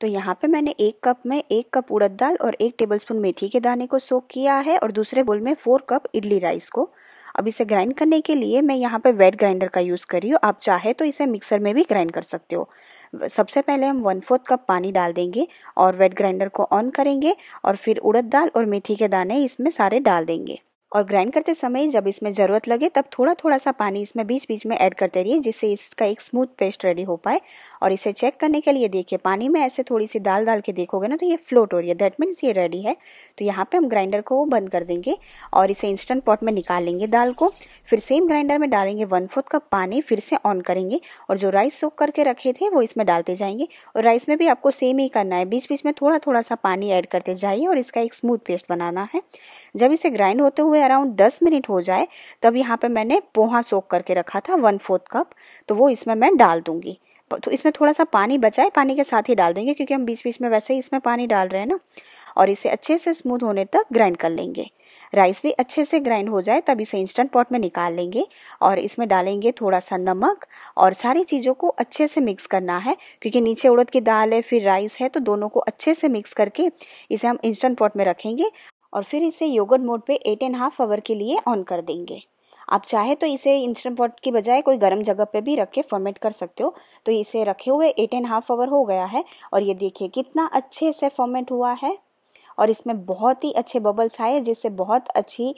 तो यहाँ पे मैंने एक कप में एक कप उड़द दाल और एक टेबलस्पून मेथी के दाने को सोक किया है और दूसरे बोल में फोर कप इडली राइस को अब इसे ग्राइंड करने के लिए मैं यहाँ पे वेट ग्राइंडर का यूज़ कर रही हूँ आप चाहे तो इसे मिक्सर में भी ग्राइंड कर सकते हो सबसे पहले हम वन फोर्थ कप पानी डाल देंगे और वेट ग्राइंडर को ऑन करेंगे और फिर उड़द दाल और मेथी के दाने इसमें सारे डाल देंगे और ग्राइंड करते समय जब इसमें ज़रूरत लगे तब थोड़ा थोड़ा सा पानी इसमें बीच बीच में ऐड करते रहिए जिससे इसका एक स्मूथ पेस्ट रेडी हो पाए और इसे चेक करने के लिए देखिए पानी में ऐसे थोड़ी सी दाल डाल के देखोगे ना तो ये फ्लोट हो रही है दैट मीन्स ये रेडी है तो यहाँ पर हम ग्राइंडर को बंद कर देंगे और इसे इंस्टेंट पॉट में निकाल लेंगे दाल को फिर सेम ग्राइंडर में डालेंगे वन फोर्थ कप पानी फिर से ऑन करेंगे और जो राइस सोख करके रखे थे वो इसमें डालते जाएंगे और राइस में भी आपको सेम ही करना है बीच बीच में थोड़ा थोड़ा सा पानी ऐड करते जाइए और इसका एक स्मूथ पेस्ट बनाना है जब इसे ग्राइंड होते हुए में अराउंड दस मिनट हो जाए तब यहाँ पे मैंने पोहा सोख करके रखा था वन फोर्थ कप तो वो इसमें मैं डाल दूँगी तो इसमें थोड़ा सा पानी बचा है पानी के साथ ही डाल देंगे क्योंकि हम बीच बीच में वैसे ही इसमें पानी डाल रहे हैं ना और इसे अच्छे से स्मूथ होने तक ग्राइंड कर लेंगे राइस भी अच्छे से ग्राइंड हो जाए तब इसे इंस्टेंट पॉट में निकाल लेंगे और इसमें डालेंगे थोड़ा सा नमक और सारी चीज़ों को अच्छे से मिक्स करना है क्योंकि नीचे उड़द की दाल है फिर राइस है तो दोनों को अच्छे से मिक्स करके इसे हम इंस्टेंट पॉट में रखेंगे और फिर इसे योगर्ट मोड पे एट एंड हाफ आवर के लिए ऑन कर देंगे आप चाहे तो इसे इंस्टेंट पॉट की बजाय कोई गर्म जगह पे भी रख के फॉर्मेट कर सकते हो तो इसे रखे हुए एट एंड हाफ आवर हो गया है और ये देखिए कितना अच्छे से फॉर्मेट हुआ है और इसमें बहुत ही अच्छे बबल्स आए जिससे बहुत अच्छी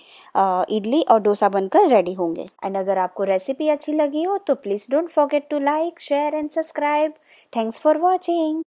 इडली और डोसा बनकर रेडी होंगे एंड अगर आपको रेसिपी अच्छी लगी हो तो please don't forget to like share and subscribe thanks for watching